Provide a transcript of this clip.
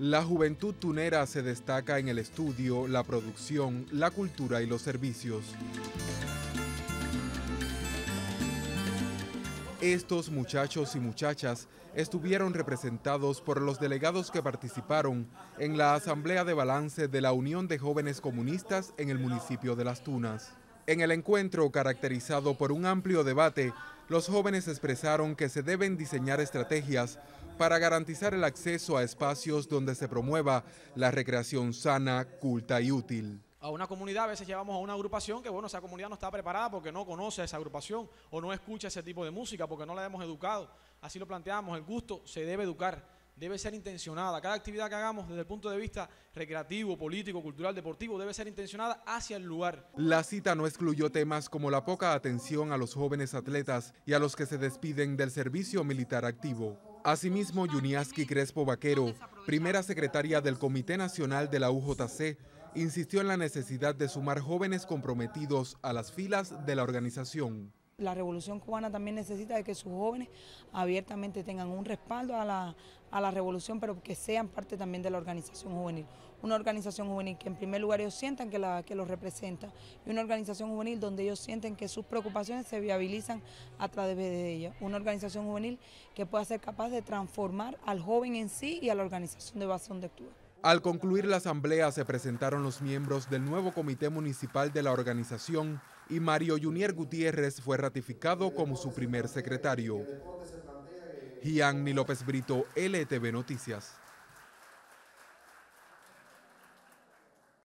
La juventud tunera se destaca en el estudio, la producción, la cultura y los servicios. Estos muchachos y muchachas estuvieron representados por los delegados que participaron en la Asamblea de Balance de la Unión de Jóvenes Comunistas en el municipio de Las Tunas. En el encuentro, caracterizado por un amplio debate, los jóvenes expresaron que se deben diseñar estrategias para garantizar el acceso a espacios donde se promueva la recreación sana, culta y útil. A una comunidad a veces llevamos a una agrupación que, bueno, esa comunidad no está preparada porque no conoce a esa agrupación o no escucha ese tipo de música porque no la hemos educado. Así lo planteamos, el gusto se debe educar, debe ser intencionada. Cada actividad que hagamos desde el punto de vista recreativo, político, cultural, deportivo, debe ser intencionada hacia el lugar. La cita no excluyó temas como la poca atención a los jóvenes atletas y a los que se despiden del servicio militar activo. Asimismo, Yuniaski Crespo Vaquero, primera secretaria del Comité Nacional de la UJC, insistió en la necesidad de sumar jóvenes comprometidos a las filas de la organización la revolución cubana también necesita de que sus jóvenes abiertamente tengan un respaldo a la, revolución, pero que sean parte también de la organización juvenil. Una organización juvenil que en primer lugar ellos sientan que, la, que los representa y una organización juvenil donde ellos sienten que sus preocupaciones se viabilizan a través de ella. Una organización juvenil que pueda ser capaz de transformar al joven en sí y a la organización de base donde actúa. Al concluir la asamblea se presentaron los miembros del nuevo comité municipal de la organización y Mario Junier Gutiérrez fue ratificado como su primer secretario. Gianni López Brito, LTV Noticias.